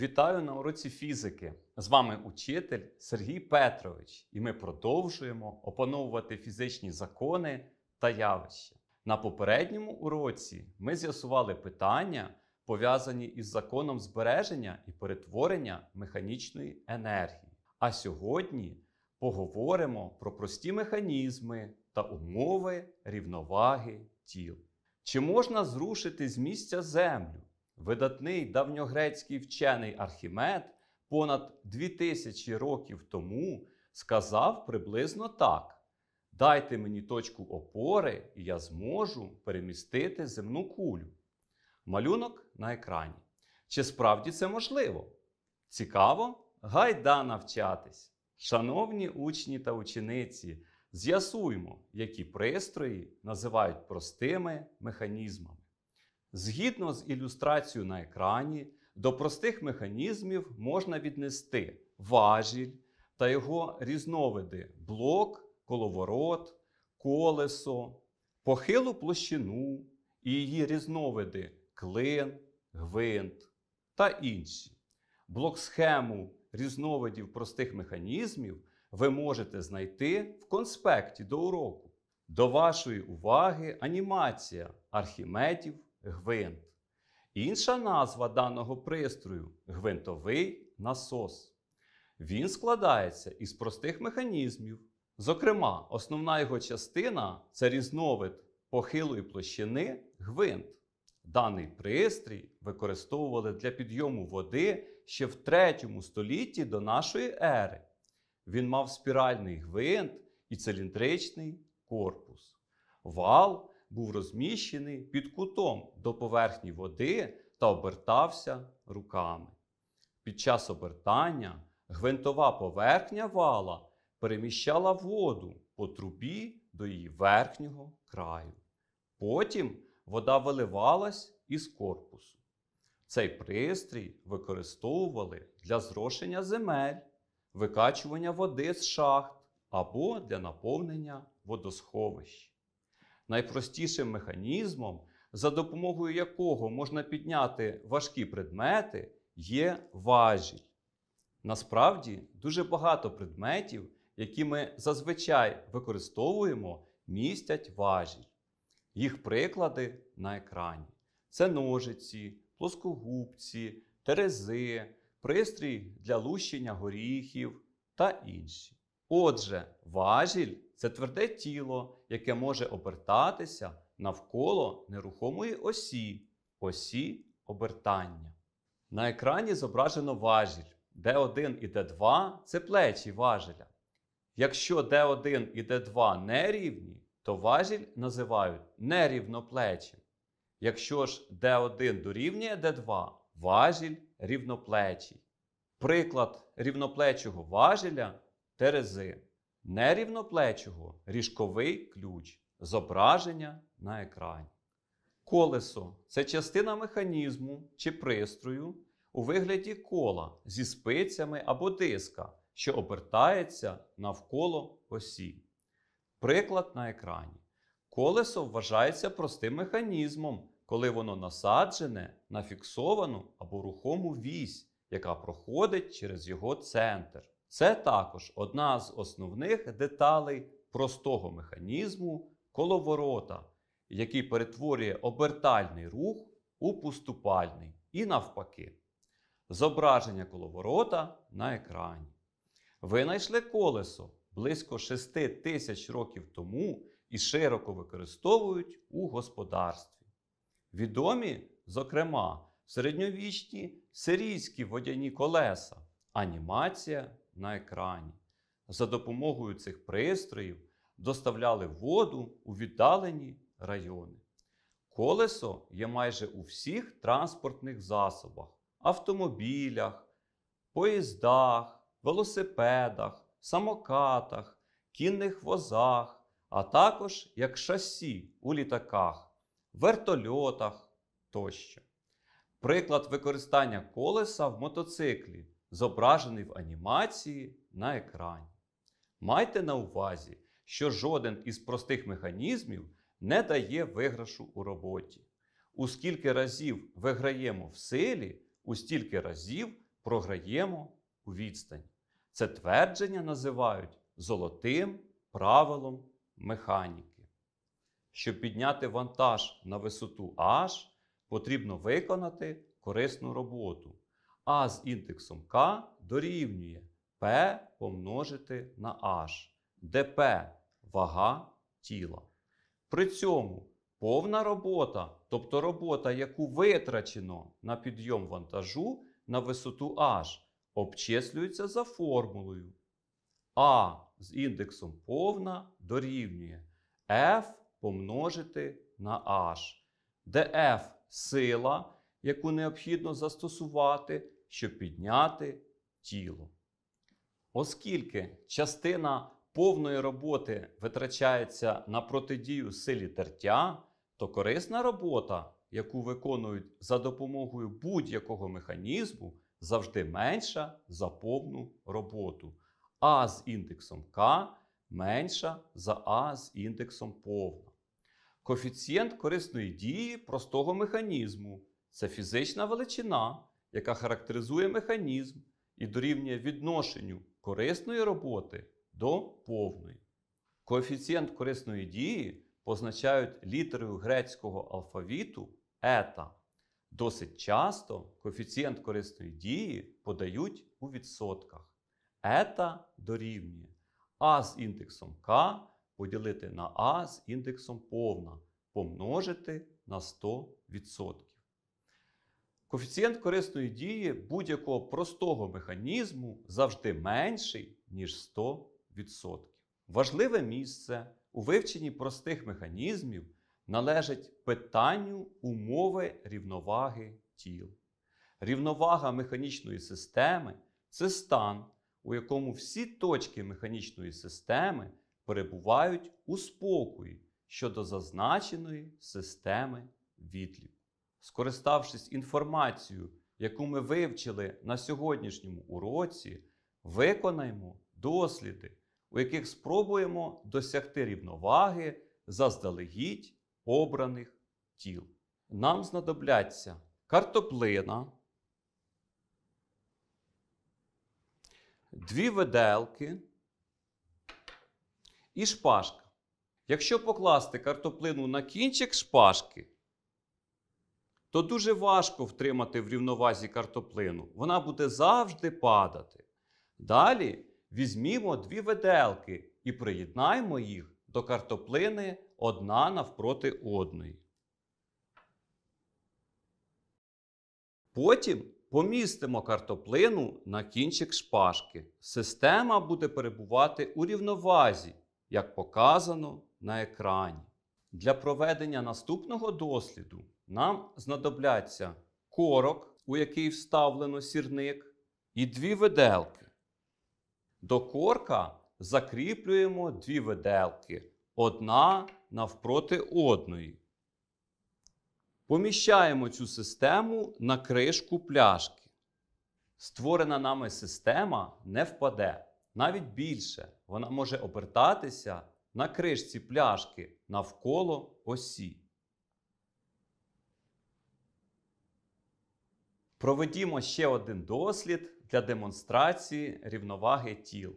Вітаю на уроці фізики. З вами учитель Сергій Петрович, і ми продовжуємо опановувати фізичні закони та явища. На попередньому уроці ми з'ясували питання, пов'язані із законом збереження і перетворення механічної енергії. А сьогодні поговоримо про прості механізми та умови рівноваги тіл. Чи можна зрушити з місця землю? Видатний давньогрецький вчений Архімед понад 2000 років тому сказав приблизно так: Дайте мені точку опори, і я зможу перемістити земну кулю. Малюнок на екрані. Чи справді це можливо? Цікаво? Гайда навчатись! Шановні учні та учениці, з'ясуємо, які пристрої називають простими механізмами. Згідно з ілюстрацією на екрані, до простих механізмів можна віднести важіль та його різновиди блок, коловорот, колесо, похилу площину і її різновиди клин, гвинт та інші. Блок схему різновидів простих механізмів ви можете знайти в конспекті до уроку. До вашої уваги анімація архімедів гвинт. Інша назва даного пристрою гвинтовий насос. Він складається із простих механізмів. Зокрема, основна його частина це різновид похилої площини гвинт. Даний пристрій використовували для підйому води ще в 3 столітті до нашої ери. Він мав спіральний гвинт і циліндричний корпус. Вал був розміщений під кутом до поверхні води та обертався руками. Під час обертання гвинтова поверхня вала переміщала воду по трубі до її верхнього краю. Потім вода виливалась із корпусу. Цей пристрій використовували для зрошення земель, викачування води з шахт або для наповнення водосховищ найпростішим механізмом, за допомогою якого можна підняти важкі предмети, є важіль. Насправді дуже багато предметів, які ми зазвичай використовуємо, містять важіль. Їх приклади на екрані. Це ножиці, плоскогубці, терези, пристрій для лущення горіхів та інші. Отже, важіль це тверде тіло, яке може обертатися навколо нерухомої осі, осі обертання. На екрані зображено важіль. D1 і D2 це плечі важеля. Якщо D1 і D2 нерівні, то важіль називають нерівноплечим. Якщо ж D1 дорівнює D2, важіль рівноплечий. Приклад рівноплечого важеля терези нерівноплечого ріжковий ключ, зображення на екрані. Колесо це частина механізму чи пристрою у вигляді кола зі спицями або диска, що обертається навколо осі. Приклад на екрані. Колесо вважається простим механізмом, коли воно насаджене на фіксовану або рухому вісь, яка проходить через його центр. Це також одна з основних деталей простого механізму коловорота, який перетворює обертальний рух у поступальний і навпаки. Зображення коловорота на екрані. Винайшли колесо близько 6 тисяч років тому і широко використовують у господарстві. Відомі, зокрема, середньовічні сирійські водяні колеса, анімація на екрані. За допомогою цих пристроїв доставляли воду у віддалені райони. Колесо є майже у всіх транспортних засобах: автомобілях, поїздах, велосипедах, самокатах, кінних возах, а також як шасі у літаках, вертольотах тощо. Приклад використання колеса в мотоциклі зображений в анімації на екрані. Майте на увазі, що жоден із простих механізмів не дає виграшу у роботі. У скільки разів виграємо в силі, у стільки разів програємо у відстані. Це твердження називають золотим правилом механіки. Щоб підняти вантаж на висоту H, потрібно виконати корисну роботу. А з індексом К дорівнює P помножити на H, де P вага тіла. При цьому повна робота, тобто робота, яку витрачено на підйом вантажу на висоту H, обчислюється за формулою. А з індексом повна дорівнює F помножити на H, де F сила, яку необхідно застосувати щоб підняти тіло. Оскільки частина повної роботи витрачається на протидію силі тертя, то корисна робота, яку виконують за допомогою будь-якого механізму, завжди менша за повну роботу. А з індексом К менша за А з індексом повна. Коефіцієнт корисної дії простого механізму це фізична величина яка характеризує механізм і дорівнює відношенню корисної роботи до повної. Коефіцієнт корисної дії позначають літерою грецького алфавіту ета. Досить часто коефіцієнт корисної дії подають у відсотках. Ета дорівнює А з індексом К поділити на А з індексом повна помножити на 100%. Коефіцієнт корисної дії будь-якого простого механізму завжди менший, ніж 100%. Важливе місце у вивченні простих механізмів належить питанню умови рівноваги тіл. Рівновага механічної системи це стан, у якому всі точки механічної системи перебувають у спокої щодо зазначеної системи відлів скориставшись інформацією, яку ми вивчили на сьогоднішньому уроці, виконаємо досліди, у яких спробуємо досягти рівноваги заздалегідь обраних тіл. Нам знадобляться картоплина, дві виделки і шпажка. Якщо покласти картоплину на кінчик шпажки, то дуже важко втримати в рівновазі картоплину. Вона буде завжди падати. Далі візьмімо дві виделки і приєднаємо їх до картоплини одна навпроти одної. Потім помістимо картоплину на кінчик шпажки. Система буде перебувати у рівновазі, як показано на екрані. Для проведення наступного досліду нам знадобляться корок, у який вставлено сірник, і дві виделки. До корка закріплюємо дві виделки одна навпроти одної. Поміщаємо цю систему на кришку пляшки. Створена нами система не впаде. Навіть більше, вона може обертатися на кришці пляшки навколо осі. Проведімо ще один дослід для демонстрації рівноваги тіл.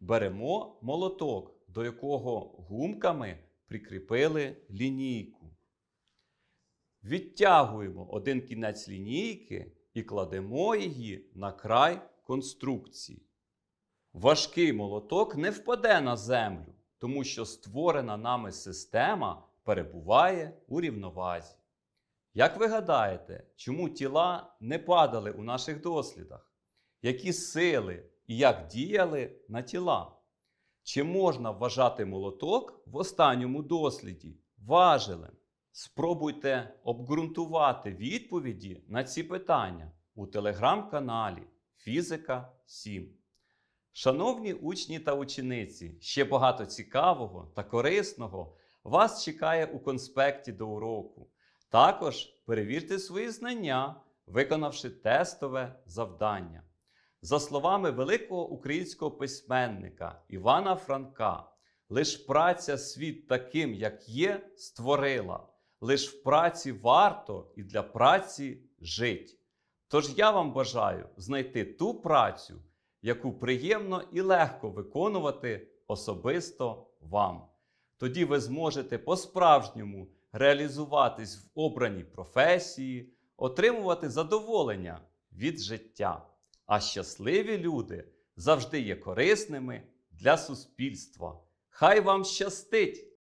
Беремо молоток, до якого гумками прикріпили лінійку. Відтягуємо один кінець лінійки і кладемо її на край конструкції. Важкий молоток не впаде на землю, тому що створена нами система перебуває у рівновазі. Як ви гадаєте, чому тіла не падали у наших дослідах? Які сили і як діяли на тіла? Чи можна вважати молоток в останньому досліді важелем? Спробуйте обґрунтувати відповіді на ці питання у телеграм-каналі Фізика 7. Шановні учні та учениці, ще багато цікавого та корисного вас чекає у конспекті до уроку. Також перевірте свої знання, виконавши тестове завдання. За словами великого українського письменника Івана Франка, лиш праця світ таким, як є, створила, лиш в праці варто і для праці жить. Тож я вам бажаю знайти ту працю яку приємно і легко виконувати особисто вам. Тоді ви зможете по-справжньому реалізуватись в обраній професії, отримувати задоволення від життя. А щасливі люди завжди є корисними для суспільства. Хай вам щастить!